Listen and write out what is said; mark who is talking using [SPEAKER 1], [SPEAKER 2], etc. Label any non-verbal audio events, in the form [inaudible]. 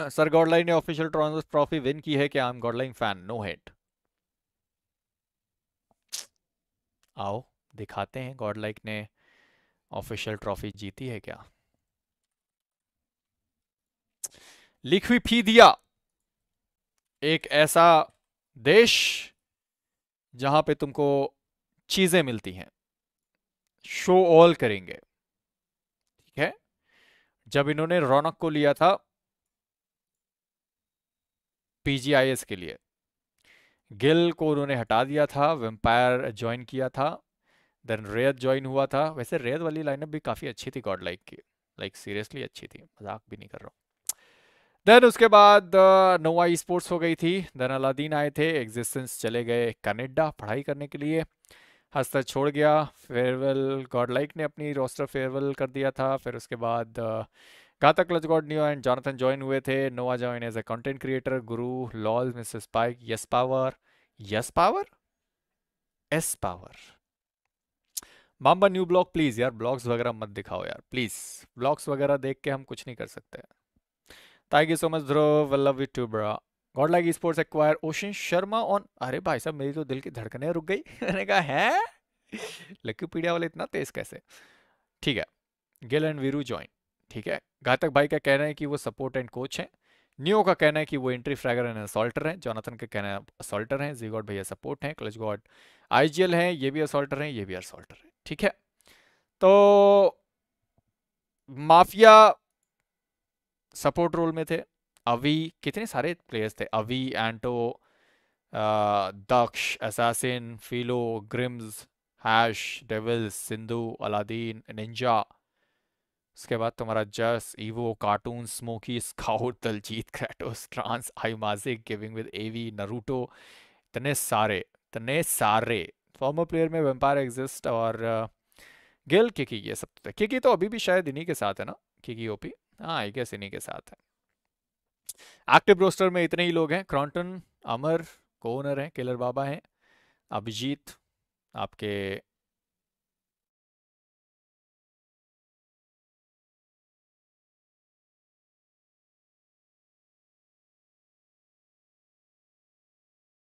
[SPEAKER 1] [coughs] sir गॉडलाइन ने official ट्रॉन्स trophy win की है क्या I am Godlike fan no hate आओ दिखाते हैं गॉडलाइक ने ऑफिशियल ट्रॉफी जीती है क्या लिखवी फी दिया एक ऐसा देश जहां पे तुमको चीजें मिलती हैं शो ऑल करेंगे ठीक है जब इन्होंने रौनक को लिया था पीजीआईएस के लिए गिल को उन्होंने हटा दिया था वेम्पायर ज्वाइन किया था देन रेत ज्वाइन हुआ था वैसे रेयत वाली लाइनअप भी काफ़ी अच्छी थी गॉड लाइक की लाइक सीरियसली अच्छी थी मजाक भी नहीं कर रहा हूँ देन उसके बाद नोवा ई स्पोर्ट्स हो गई थी देन अलादीन आए थे एग्जिस्टेंस चले गए कनेडा पढ़ाई करने के लिए हस्त छोड़ गया फेयरवेल गॉड लाइक ने अपनी रोस्टर फेयरवेल कर दिया था फिर उसके बाद uh, Ghatak Kathak Neyoo and Jonathan join हुए थे Nova join as a content creator गुरु lol miss spike yes power yes power S power बाम्बा न्यू ब्लॉग प्लीज यार ब्लॉग्स वगैरह मत दिखाओ यार प्लीज ब्लॉग्स वगैरह देख के हम कुछ नहीं कर सकते thank you so much Dhruv love you too bro Godlike sports acquire Ocean Sharma on अरे भाई साहब मेरी तो दिल की धड़कने रुक गई [laughs] मैंने कहा है लक्की पीडिया वाले इतना तेज कैसे ठीक है गिल एंड वीरू ज्वाइन ठीक है घातक भाई का कहना है कि वो सपोर्ट एंड कोच है न्यू का कहना है कि वो एंट्री फ्रैगर एंड असोल्टर है जोनाथन का कहना है असॉल्टर हैं जीगॉड भैया सपोर्ट है क्लच गॉड आईजीएल है ये भी असोल्टर है ये भी असोल्टर है ठीक है तो माफिया सपोर्ट रोल में थे अवी कितने सारे प्लेयर्स थे अवी एंटो Daksh assassin Philo Grims Hash devils Sindhu Aladdin ninja उसके बाद तुम्हारा जस Evo cartoon smoky scout Daljeet Kratos trans I magic giving with Avi Naruto इतने सारे इतने सारे फॉर्मर प्लेयर में वेम्पायर एग्जिस्ट और गिल किकी ये सब तो किकी तो अभी भी शायद इन्हीं के साथ है ना किकी ओपी हाँ आई गेस इन्हीं के साथ है एक्टिव रोस्टर में इतने ही लोग हैं क्रॉन्टन अमर कोनर हैं किलर बाबा हैं अभिजीत आपके